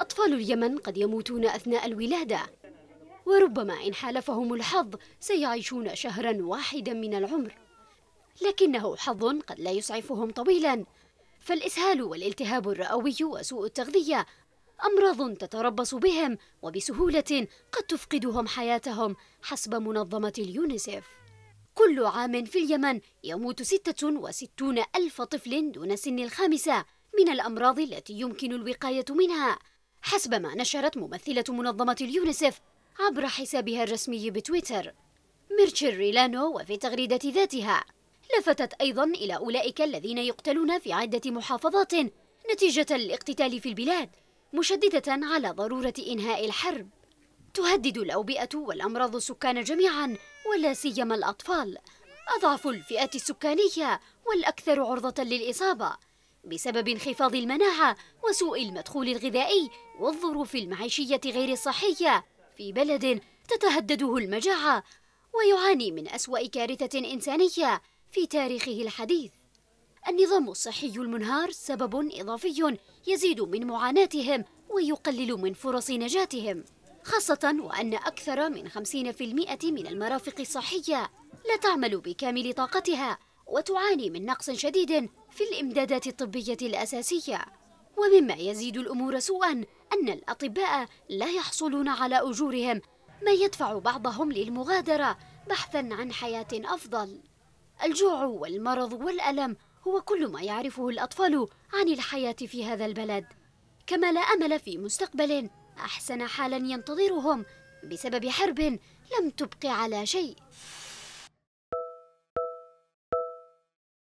أطفال اليمن قد يموتون أثناء الولادة وربما إن حالفهم الحظ سيعيشون شهرا واحدا من العمر لكنه حظ قد لا يسعفهم طويلا فالإسهال والالتهاب الرئوي وسوء التغذية أمراض تتربص بهم وبسهولة قد تفقدهم حياتهم حسب منظمة اليونيسف كل عام في اليمن يموت 66 ألف طفل دون سن الخامسة من الأمراض التي يمكن الوقاية منها حسب ما نشرت ممثلة منظمة اليونيسف عبر حسابها الرسمي بتويتر ميرتشل ريلانو وفي تغريدة ذاتها لفتت أيضا إلى أولئك الذين يقتلون في عدة محافظات نتيجة الاقتتال في البلاد مشددة على ضرورة إنهاء الحرب تهدد الأوبئة والأمراض السكان جميعا ولا سيما الأطفال أضعف الفئات السكانية والأكثر عرضة للإصابة بسبب انخفاض المناعة وسوء المدخول الغذائي والظروف المعيشية غير الصحية في بلد تتهدده المجاعة ويعاني من أسوأ كارثة إنسانية في تاريخه الحديث النظام الصحي المنهار سبب إضافي يزيد من معاناتهم ويقلل من فرص نجاتهم خاصة وأن أكثر من 50% من المرافق الصحية لا تعمل بكامل طاقتها وتعاني من نقص شديد في الإمدادات الطبية الأساسية ومما يزيد الأمور سوءا أن الأطباء لا يحصلون على أجورهم ما يدفع بعضهم للمغادرة بحثا عن حياة أفضل الجوع والمرض والألم هو كل ما يعرفه الأطفال عن الحياة في هذا البلد كما لا أمل في مستقبل أحسن حالا ينتظرهم بسبب حرب لم تبق على شيء